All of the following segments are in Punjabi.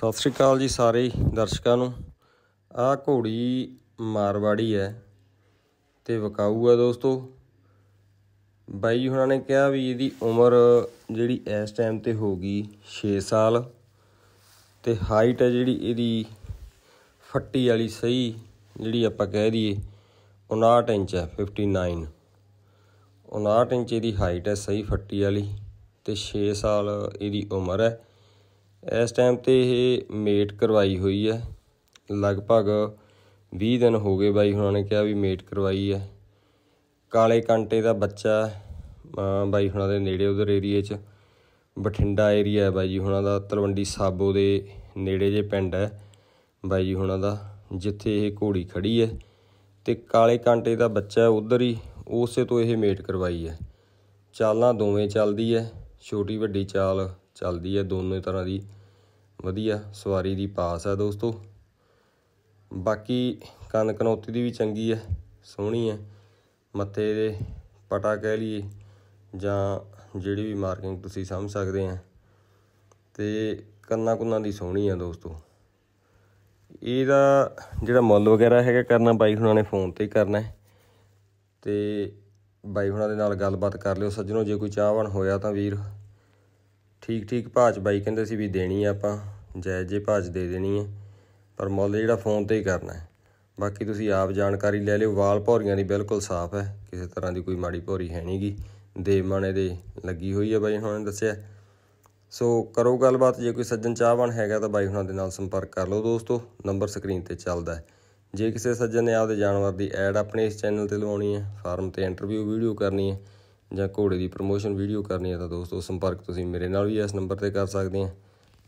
ਸਤਿ ਸ਼੍ਰੀ ਅਕਾਲ ਜੀ ਸਾਰੇ ਦਰਸ਼ਕਾਂ ਨੂੰ ਆ ਘੋੜੀ ਮਾਰਵਾੜੀ ਹੈ ਤੇ ਵਕਾਊ ਹੈ ਦੋਸਤੋ ਬਾਈ ਹੁਣਾਂ ਨੇ ਕਿਹਾ ਵੀ ਇਹਦੀ ਉਮਰ ਜਿਹੜੀ ਇਸ ਟਾਈਮ ਤੇ ਹੋ ਗਈ 6 ਸਾਲ ਤੇ ਹਾਈਟ ਹੈ ਜਿਹੜੀ ਇਹਦੀ ਫੱਟੀ ਵਾਲੀ ਸਹੀ ਜਿਹੜੀ ਆਪਾਂ ਕਹਿ ਦਈਏ 59 ਇੰਚ ਹੈ 59 59 ਇੰਚ ਇਹਦੀ ਹਾਈਟ ਹੈ ਸਹੀ ਫੱਟੀ ਵਾਲੀ ਤੇ 6 ਸਾਲ ਇਹਦੀ ਉਮਰ ਹੈ ਇਸ ਟਾਈਮ ਤੇ ਇਹ ਮੇਟ ਕਰਵਾਈ ਹੋਈ ਹੈ ਲਗਭਗ 20 ਦਿਨ ਹੋ ਗਏ ਬਾਈ ਹੁਣਾਂ ਨੇ ਕਿਹਾ ਵੀ ਮੇਟ ਕਰਵਾਈ ਹੈ ਕਾਲੇ ਕੰਟੇ ਦਾ ਬੱਚਾ ਬਾਈ ਹੁਣਾਂ ਦੇ ਨੇੜੇ ਉਧਰ ਏਰੀਆ 'ਚ ਬਠਿੰਡਾ ਏਰੀਆ ਹੈ ਬਾਈ ਜੀ ਹੁਣਾਂ ਦਾ ਤਲਵੰਡੀ ਸਾਬੋ ਦੇ ਨੇੜੇ ਜੇ ਪਿੰਡ ਹੈ ਬਾਈ ਜੀ ਹੁਣਾਂ ਦਾ ਜਿੱਥੇ ਇਹ ਘੋੜੀ ਖੜੀ ਹੈ ਤੇ ਕਾਲੇ ਕਾਂਟੇ ਦਾ ਬੱਚਾ ਉਧਰ ਹੀ ਉਸੇ ਤੋਂ ਇਹ ਮੇਟ ਕਰਵਾਈ ਹੈ ਚਾਲਾਂ ਦੋਵੇਂ ਚੱਲਦੀ ਹੈ ਛੋਟੀ ਵੱਡੀ ਚਾਲ ਚੱਲਦੀ ਹੈ ਦੋਨੋਂ ਤਰ੍ਹਾਂ ਦੀ ਵਧੀਆ ਸਵਾਰੀ ਦੀ ਪਾਸ ਹੈ ਦੋਸਤੋ ਬਾਕੀ ਕੰਨ ਕਨੌਤੀ ਦੀ ਵੀ ਚੰਗੀ ਹੈ ਸੋਹਣੀ ਹੈ ਮੱਥੇ ਦੇ ਪਟਾ ਕਹਿ ਲਈਏ ਜਾਂ ਜਿਹੜੀ ਵੀ ਮਾਰਕਿੰਗ ਤੁਸੀਂ ਸਮਝ ਸਕਦੇ ਆ ਤੇ ਕੰਨਾਂ ਕੁੰਨਾਂ ਦੀ ਸੋਹਣੀ ਆ ਦੋਸਤੋ ਇਹਦਾ ਜਿਹੜਾ ਮੁੱਲ ਵਗੈਰਾ ਹੈਗਾ ਕਰਨਾ ਬਾਈ ਹੁਣਾਂ ਨੇ ਫੋਨ ਤੇ ਹੀ ਕਰਨਾ ਤੇ ਬਾਈ ਹੁਣਾਂ ਦੇ ਨਾਲ ਗੱਲਬਾਤ ਕਰ ਲਿਓ ਸੱਜਣੋ ਜੇ ਕੋਈ ਚਾਹਵਾਨ ਹੋਇਆ ਤਾਂ ਵੀਰ ਠੀਕ ਠੀਕ ਭਾਜ ਬਾਈ ਕਹਿੰਦੇ ਸੀ ਵੀ ਦੇਣੀ ਆ ਆਪਾਂ ਜਾਇਜ਼ ਜੇ ਭਾਜ ਦੇ ਦੇਣੀ ਹੈ ਪਰ ਮੁੱਲ ਜਿਹੜਾ ਫੋਨ ਤੇ ਹੀ ਕਰਨਾ ਹੈ ਬਾਕੀ ਤੁਸੀਂ ਆਪ ਜਾਣਕਾਰੀ ਲੈ ਲਿਓ ਵਾਲ ਭੌਰੀਆਂ ਦੀ ਬਿਲਕੁਲ ਸਾਫ਼ ਹੈ ਕਿਸੇ ਤਰ੍ਹਾਂ ਦੀ ਕੋਈ ਮਾੜੀ ਭੌਰੀ ਹੈ ਨਹੀਂਗੀ ਮਾਣੇ ਦੇ ਲੱਗੀ ਹੋਈ ਹੈ ਬਾਈ ਹੁਣਾਂ ਨੇ ਦੱਸਿਆ ਸੋ ਕਰੋ ਗੱਲਬਾਤ ਜੇ ਕੋਈ ਸੱਜਣ ਚਾਹਵਾਨ ਹੈਗਾ ਤਾਂ ਬਾਈ ਹੁਣਾਂ ਦੇ ਨਾਲ ਸੰਪਰਕ ਕਰ ਲਓ ਦੋਸਤੋ ਨੰਬਰ ਸਕਰੀਨ ਤੇ ਚੱਲਦਾ ਹੈ ਜੇ ਕਿਸੇ ਸੱਜਣ ਨੇ ਆਪਦੇ ਜਾਨਵਰ ਦੀ ਐਡ ਆਪਣੇ ਇਸ ਚੈਨਲ ਤੇ ਲਵਾਉਣੀ ਹੈ ਫਾਰਮ ਤੇ ਇੰਟਰਵਿਊ ਵੀਡੀਓ ਕਰਨੀ ਹੈ ਜਾਂ ਘੋੜੇ ਦੀ ਪ੍ਰੋਮੋਸ਼ਨ ਵੀਡੀਓ ਕਰਨੀ ਹੈ ਤਾਂ ਦੋਸਤੋ ਸੰਪਰਕ ਤੁਸੀਂ ਮੇਰੇ ਨਾਲ ਵੀ ਇਸ ਨੰਬਰ ਤੇ ਕਰ ਸਕਦੇ ਹੋ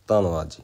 ਧੰਨਵਾਦ ਜੀ